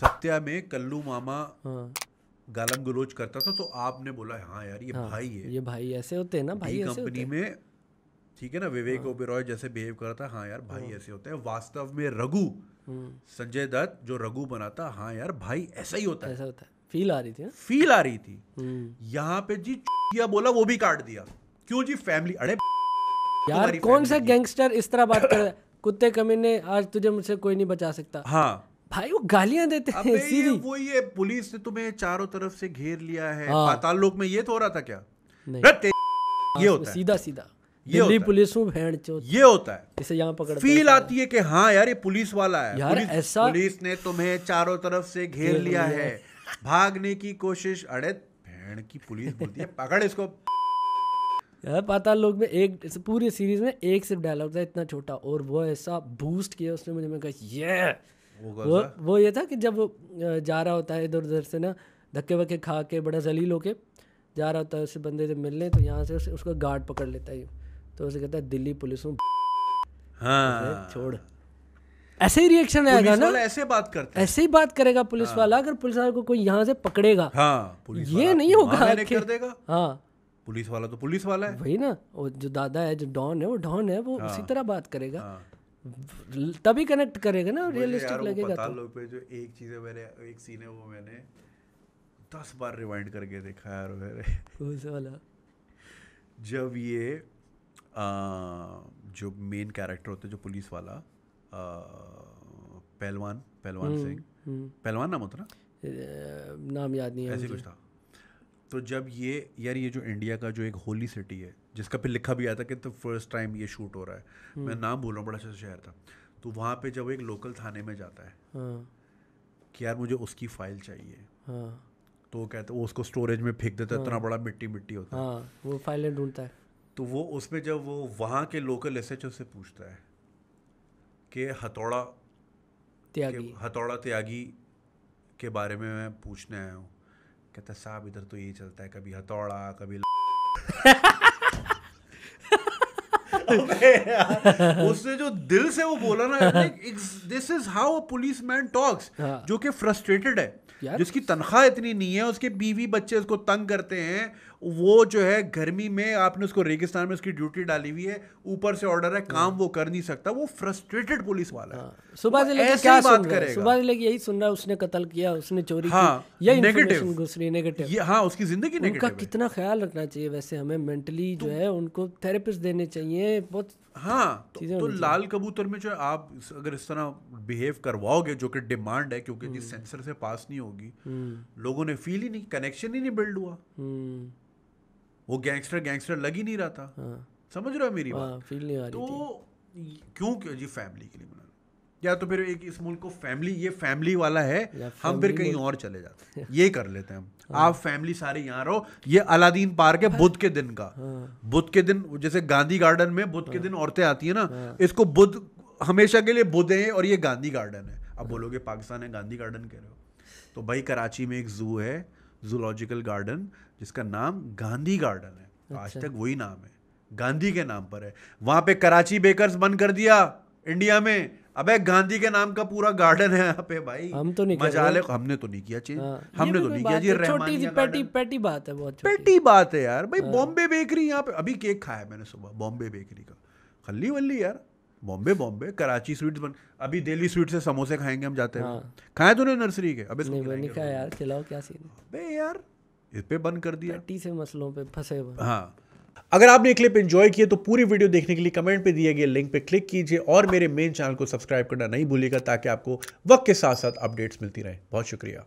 सत्या में कल्लू मामा हाँ। गालम गलोच करता था तो आपने बोला हाँ यार ये हाँ, भाई है ये भाई ऐसे होते हैं ना भाई कंपनी में ठीक है ना विवेक हाँ। ओबेरॉय जैसे बिहेव करता था हाँ यार भाई ऐसे होते हैं वास्तव में रघु हम्म। संजय दत्त जो रघु बनाता हाँ यार भाई ऐसा ही होता है ऐसा होता है फील आ रही थी फील आ रही थी हम्म। यहाँ पे जी बोला वो भी काट दिया क्यों जी फैमिली अरे यार कौन सा गैंगस्टर इस तरह बात कर रहा है कुत्ते कमीने आज तुझे मुझसे कोई नहीं बचा सकता हाँ भाई वो गालियां देते हैं सीधी वो ये पुलिस ने तुम्हें चारों तरफ से घेर लिया है हाँ। पाताल लोक में ये तो हो रहा था क्या नहीं हाँ, ये होता है सीधा सीधा ये होता पुलिस में भेड़ चोत ये होता है इसे यहाँ पकड़ फील आती है कि हाँ यार ये पुलिस वाला है यार पुलिस, ऐसा पुलिस ने तुम्हें चारों तरफ से घेर लिया है भागने की कोशिश अड़े भेड़ की पुलिस बोलती है पकड़ इसको यार पाताल लोग में एक पूरी सीरीज में एक सिर्फ डायलॉग था इतना छोटा और वो ऐसा बूस्ट किया उसने मुझे मैं कहा ये वो वो ये था कि जब जा रहा होता है इधर उधर से ना धक्के वक्के खा के बड़ा जलील होके जा रहा होता है उस बंदे से मिलने तो यहाँ से उसे उसको गार्ड पकड़ लेता है तो उसे कहता है दिल्ली पुलिस हूँ हाँ छोड़ ऐसे ही रिएक्शन आएगा ना ऐसे बात करते ऐसे ही बात करेगा पुलिस हाँ। वाला अगर पुलिस वाले को कोई यहाँ से पकड़ेगा हाँ, ये नहीं होगा कर देगा हाँ पुलिस वाला तो पुलिस वाला है वही ना वो जो दादा है जो डॉन है वो डॉन है वो हाँ। उसी तरह बात करेगा हाँ। तभी कनेक्ट करेगा ना रियलिस्टिक लगेगा तो लोग पे जो एक चीज है मैंने एक सीन है वो मैंने दस बार रिवाइंड करके देखा यार मेरे उस वाला जब ये आ, जो मेन कैरेक्टर होते जो पुलिस वाला पहलवान पहलवान हम्म, सिंह हम्म। पहलवान नाम होता ना नाम याद नहीं है ऐसे कुछ था तो जब ये यार ये जो इंडिया का जो एक होली सिटी है जिसका फिर लिखा भी आता कि तो फर्स्ट टाइम ये शूट हो रहा है हम्म। मैं नाम बोल रहा हूँ बड़ा अच्छा शहर था तो वहाँ पे जब एक लोकल थाने में जाता है हाँ। कि यार मुझे उसकी फाइल चाहिए हाँ। तो वो कहता वो उसको स्टोरेज में फेंक देता है इतना हाँ। बड़ा मिट्टी मिट्टी होता है वो फाइलें ढूंढता है तो वो उसमें जब वो वहाँ के लोकल एस से पूछता है कि हथौड़ा त्यागी हथौड़ा त्यागी के बारे में मैं पूछने आया हूँ कहता साहब इधर तो यही चलता है कभी हथौड़ा कभी उसने जो दिल से वो बोला ना this is how policeman talks जो कि फ्रस्ट्रेटेड है जिसकी तनख्वाह इतनी नहीं है उसके बीवी बच्चे उसको तंग करते हैं वो जो है गर्मी में आपने उसको रेगिस्तान में उसकी ड्यूटी डाली हुई है ऊपर से ऑर्डर है काम वो कर नहीं सकता वो फ्रस्ट्रेटेड पुलिस वाला है हाँ, सुबह से लेके क्या बात करेगा सुबह से लेके यही सुन रहा है उसने कत्ल किया उसने चोरी हाँ, की यही नेगेटिव घुस रही नेगेटिव हाँ उसकी जिंदगी उनका कितना ख्याल रखना चाहिए वैसे हमें मेंटली जो तो- है उनको थेरेपिस्ट देने चाहिए बहुत हाँ तो, तो लाल कबूतर में जो आप अगर इस तरह बिहेव करवाओगे जो कि डिमांड है क्योंकि सेंसर हम्म। से पास नहीं हो होगी हम्म। लोगों ने फील ही नहीं कनेक्शन ही नहीं बिल्ड हुआ हम्म। वो गैंगस्टर गैंगस्टर लग ही नहीं रहा था हाँ। समझ रहे हो मेरी हाँ, बात फील नहीं आ रही तो क्यों क्यों जी फैमिली के लिए बना या तो फिर एक इस मुल्क को फैमिली ये फैमिली वाला है हम फिर कहीं और चले जाते हैं ये कर लेते हैं हम हाँ। आप फैमिली सारे यहाँ रहो ये अलादीन पार्क है बुध के दिन का हाँ। बुध के दिन जैसे गांधी गार्डन में बुध हाँ। के दिन औरतें आती है ना हाँ। इसको बुध हमेशा के लिए बुध है और ये गांधी गार्डन है अब बोलोगे पाकिस्तान है गांधी गार्डन कह रहे हो तो भाई कराची में एक ज़ू है जूलॉजिकल गार्डन जिसका नाम गांधी गार्डन है अच्छा। आज तक वही नाम है गांधी के नाम पर है वहां पे कराची बेकर्स बंद कर दिया इंडिया में अबे गांधी के नाम का पूरा गार्डन है यहाँ पे भाई हम तो नहीं मजा ले हमने तो नहीं किया चीज हाँ। हमने तो नहीं किया जी छोटी सी पेटी पेटी बात है बहुत पेटी बात है यार भाई बॉम्बे हाँ। बेकरी यहाँ पे अभी केक खाया मैंने सुबह बॉम्बे बेकरी का खल्ली वल्ली यार बॉम्बे बॉम्बे कराची स्वीट बन अभी दिल्ली स्वीट से समोसे खाएंगे हम जाते हैं हाँ। खाए तूने नर्सरी के अबे नहीं नहीं खाया यार खिलाओ क्या सीन बे यार इस पे बंद कर दिया टी से मसलों पे फंसे हाँ अगर आपने क्लिप एंजॉय किया तो पूरी वीडियो देखने के लिए कमेंट पे दिए गए लिंक पे क्लिक कीजिए और मेरे मेन चैनल को सब्सक्राइब करना नहीं भूलिएगा ताकि आपको वक्त के साथ साथ अपडेट्स मिलती रहे बहुत शुक्रिया